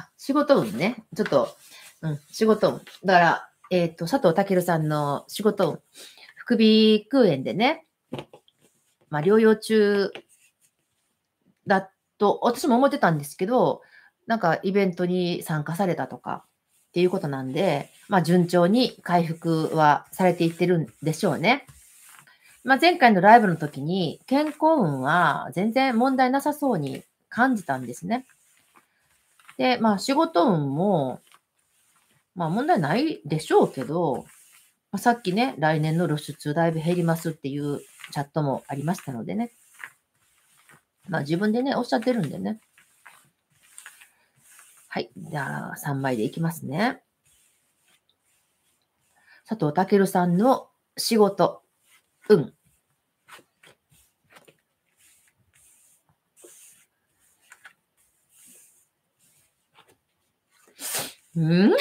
あ、仕事運ね。ちょっと、うん、仕事運。だから、えっ、ー、と、佐藤健さんの仕事運。副鼻腔炎でね、まあ、療養中だと、私も思ってたんですけど、なんかイベントに参加されたとかっていうことなんで、まあ、順調に回復はされていってるんでしょうね。まあ、前回のライブの時に健康運は全然問題なさそうに感じたんですね。で、まあ仕事運も、まあ問題ないでしょうけど、まあ、さっきね、来年の露出だいぶ減りますっていうチャットもありましたのでね。まあ自分でね、おっしゃってるんでね。はい。じゃあ3枚でいきますね。佐藤健さんの仕事、運。うん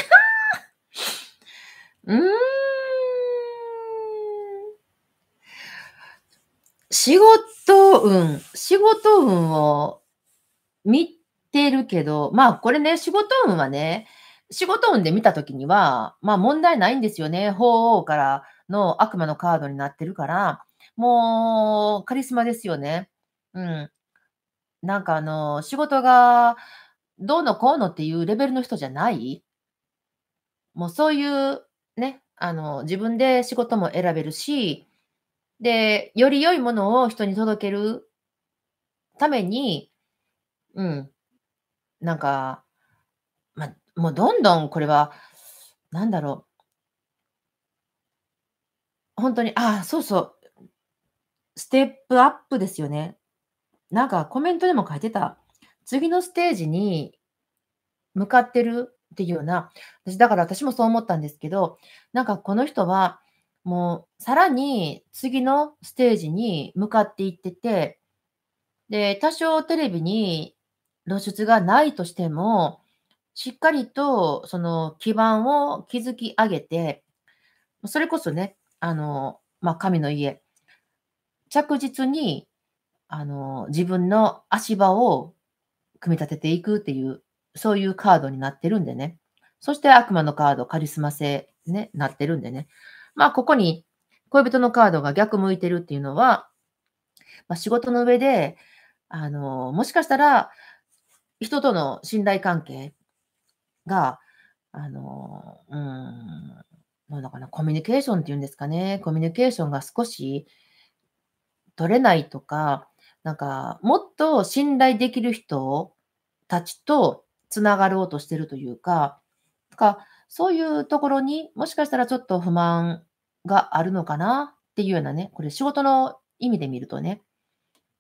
仕事運、仕事運を見てるけど、まあこれね、仕事運はね、仕事運で見たときには、まあ問題ないんですよね。法王からの悪魔のカードになってるから、もうカリスマですよね。うん。なんかあの、仕事がどうのこうのっていうレベルの人じゃない。もうそういうね、あの、自分で仕事も選べるし、で、より良いものを人に届けるために、うん、なんか、ま、もうどんどんこれは、なんだろう。本当に、ああ、そうそう。ステップアップですよね。なんかコメントでも書いてた。次のステージに向かってるっていうような、私、だから私もそう思ったんですけど、なんかこの人は、もうさらに次のステージに向かっていってて、で、多少テレビに露出がないとしても、しっかりとその基盤を築き上げて、それこそね、あの、まあ、神の家、着実に、あの、自分の足場を組み立てていくっていう、そういうカードになってるんでね。そして悪魔のカード、カリスマ性ね、なってるんでね。まあ、ここに恋人のカードが逆向いてるっていうのは、まあ、仕事の上で、あの、もしかしたら、人との信頼関係が、あの、うん、なんだかな、コミュニケーションっていうんですかね、コミュニケーションが少し取れないとか、なんか、もっと信頼できる人たちとつながろうとしてるというか、かそういうところにもしかしたらちょっと不満があるのかなっていうようなね、これ仕事の意味で見るとね。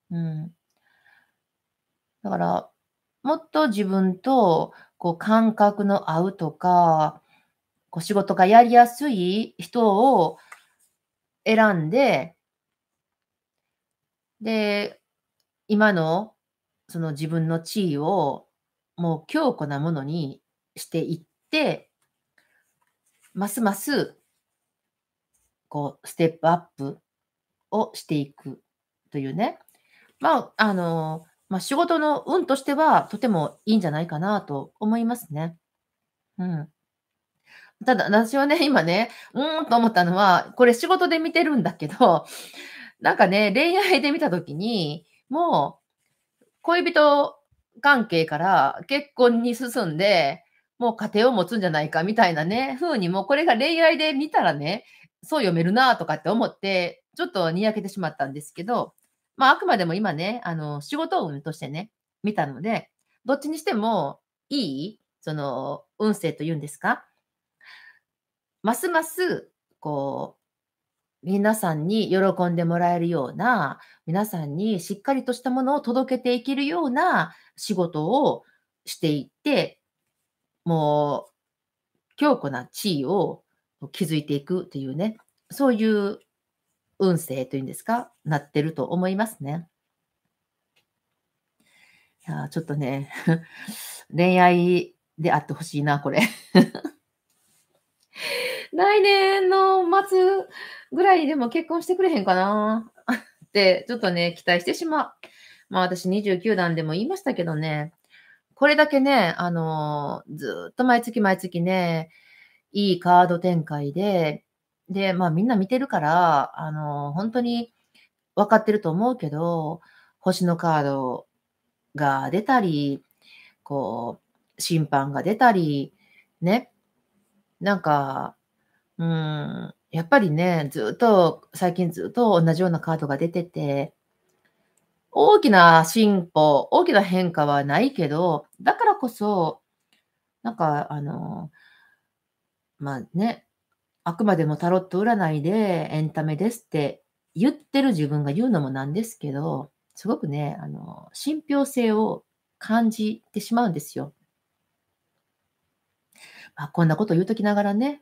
うん。だから、もっと自分とこう感覚の合うとか、こう仕事がやりやすい人を選んで、で、今のその自分の地位をもう強固なものにしていって、ますますこうステップアップをしていくというね、まああのまあ、仕事の運としてはとてもいいんじゃないかなと思いますね。うん、ただ、私はね、今ね、うーんと思ったのは、これ仕事で見てるんだけど、なんかね、恋愛で見たときに、もう恋人関係から結婚に進んで、もう家庭を持つんじゃないかみたいなね、風にもうこれが恋愛で見たらね、そう読めるなとかって思って、ちょっとにやけてしまったんですけど、まあ、あくまでも今ね、あの、仕事運としてね、見たので、どっちにしてもいい、その、運勢というんですか、ますます、こう、皆さんに喜んでもらえるような、皆さんにしっかりとしたものを届けていけるような仕事をしていって、もう強固な地位を築いていくというね、そういう運勢というんですか、なってると思いますね。いやちょっとね、恋愛であってほしいな、これ来年の末ぐらいにでも結婚してくれへんかな って、ちょっとね、期待してしまう。まあ私29段でも言いましたけどね、これだけね、あのー、ずっと毎月毎月ね、いいカード展開で、で、まあみんな見てるから、あのー、本当に分かってると思うけど、星のカードが出たり、こう、審判が出たり、ね、なんか、うん、やっぱりね、ずっと、最近ずっと同じようなカードが出てて、大きな進歩、大きな変化はないけど、だからこそ、なんか、あの、まあね、あくまでもタロット占いでエンタメですって言ってる自分が言うのもなんですけど、すごくね、あの、信憑性を感じてしまうんですよ。まあ、こんなこと言うときながらね、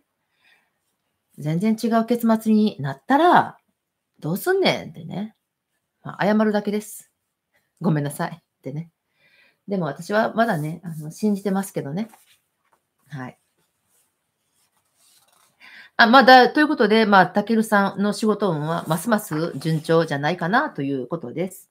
全然違う結末になったら、どうすんねんってね。まあ、謝るだけです。ごめんなさいってね。でも私はまだね、あの信じてますけどね。はい。あ、まだ、ということで、まあ、たけるさんの仕事運は、ますます順調じゃないかなということです。